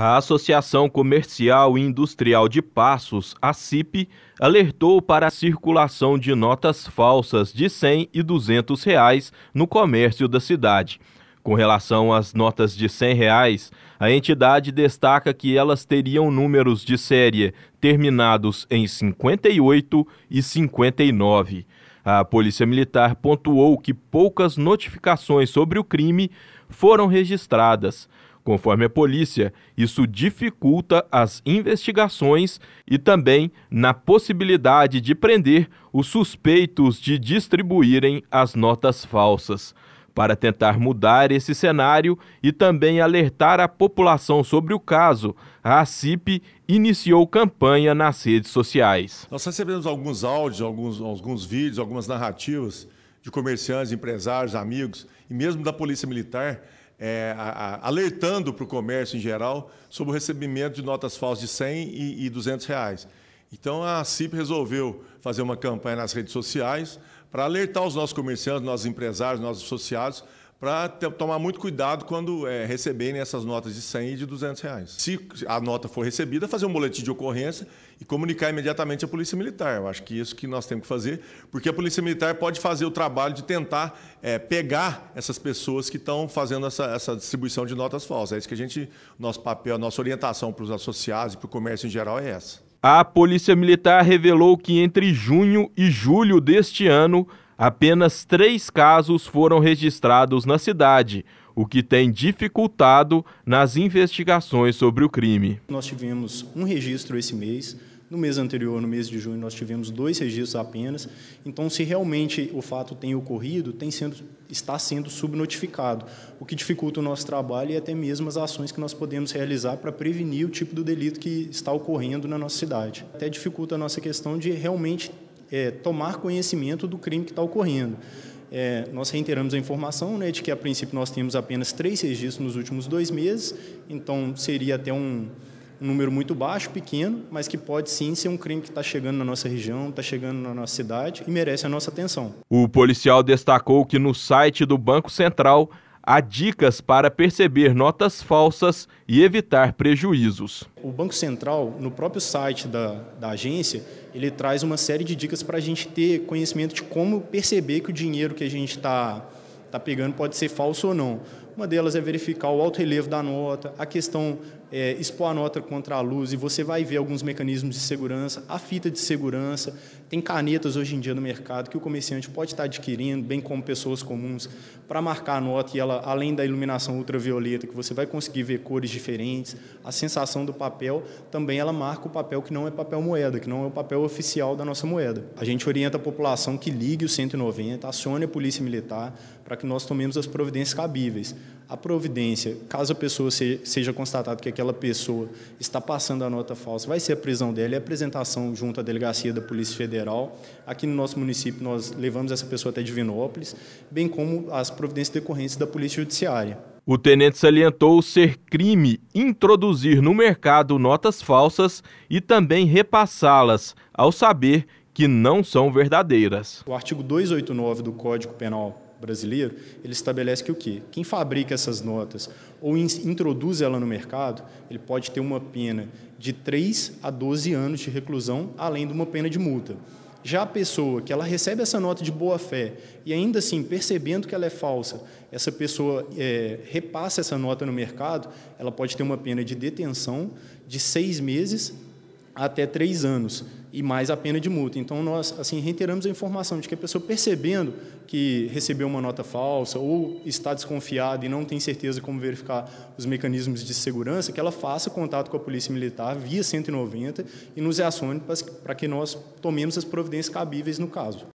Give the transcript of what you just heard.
A Associação Comercial e Industrial de Passos, a CIP, alertou para a circulação de notas falsas de 100 e 200 reais no comércio da cidade. Com relação às notas de 100 reais, a entidade destaca que elas teriam números de série terminados em 58 e 59. A Polícia Militar pontuou que poucas notificações sobre o crime foram registradas. Conforme a polícia, isso dificulta as investigações e também na possibilidade de prender os suspeitos de distribuírem as notas falsas. Para tentar mudar esse cenário e também alertar a população sobre o caso, a CIP iniciou campanha nas redes sociais. Nós recebemos alguns áudios, alguns, alguns vídeos, algumas narrativas de comerciantes, empresários, amigos e mesmo da Polícia Militar é, a, a, alertando para o comércio em geral sobre o recebimento de notas falsas de 100 e, e 200 reais. Então a CIP resolveu fazer uma campanha nas redes sociais para alertar os nossos comerciantes, nossos empresários, nossos associados para tomar muito cuidado quando é, receberem essas notas de 100 e de 200 reais. Se a nota for recebida, fazer um boletim de ocorrência e comunicar imediatamente à Polícia Militar. Eu acho que isso que nós temos que fazer, porque a Polícia Militar pode fazer o trabalho de tentar é, pegar essas pessoas que estão fazendo essa, essa, distribuição de notas falsas. É isso que a gente, nosso papel, nossa orientação para os associados e para o comércio em geral é essa. A Polícia Militar revelou que entre junho e julho deste ano apenas três casos foram registrados na cidade, o que tem dificultado nas investigações sobre o crime. Nós tivemos um registro esse mês. No mês anterior, no mês de junho, nós tivemos dois registros apenas. Então, se realmente o fato tem ocorrido, tem sendo, está sendo subnotificado, o que dificulta o nosso trabalho e é até mesmo as ações que nós podemos realizar para prevenir o tipo do delito que está ocorrendo na nossa cidade. Até dificulta a nossa questão de realmente é, tomar conhecimento do crime que está ocorrendo. É, nós reiteramos a informação né, de que, a princípio, nós temos apenas três registros nos últimos dois meses, então seria até um, um número muito baixo, pequeno, mas que pode sim ser um crime que está chegando na nossa região, está chegando na nossa cidade e merece a nossa atenção. O policial destacou que no site do Banco Central há dicas para perceber notas falsas e evitar prejuízos. O Banco Central, no próprio site da, da agência, ele traz uma série de dicas para a gente ter conhecimento de como perceber que o dinheiro que a gente está tá pegando pode ser falso ou não. Uma delas é verificar o alto relevo da nota, a questão é expor a nota contra a luz e você vai ver alguns mecanismos de segurança, a fita de segurança, tem canetas hoje em dia no mercado que o comerciante pode estar adquirindo, bem como pessoas comuns, para marcar a nota e ela, além da iluminação ultravioleta, que você vai conseguir ver cores diferentes, a sensação do papel também ela marca o papel que não é papel moeda, que não é o papel oficial da nossa moeda. A gente orienta a população que ligue o 190, acione a polícia militar para que nós tomemos as providências cabíveis a providência, caso a pessoa seja, seja constatado que aquela pessoa está passando a nota falsa, vai ser a prisão dela e é a apresentação junto à delegacia da Polícia Federal. Aqui no nosso município, nós levamos essa pessoa até Divinópolis, bem como as providências decorrentes da Polícia Judiciária. O tenente salientou ser crime introduzir no mercado notas falsas e também repassá-las, ao saber que não são verdadeiras. O artigo 289 do Código Penal brasileiro, ele estabelece que o quê? Quem fabrica essas notas ou in introduz ela no mercado, ele pode ter uma pena de 3 a 12 anos de reclusão, além de uma pena de multa. Já a pessoa que ela recebe essa nota de boa fé e ainda assim percebendo que ela é falsa, essa pessoa é, repassa essa nota no mercado, ela pode ter uma pena de detenção de seis meses até três anos e mais a pena de multa. Então, nós assim reiteramos a informação de que a pessoa percebendo que recebeu uma nota falsa ou está desconfiada e não tem certeza como verificar os mecanismos de segurança, que ela faça contato com a Polícia Militar via 190 e nos acione para que nós tomemos as providências cabíveis no caso.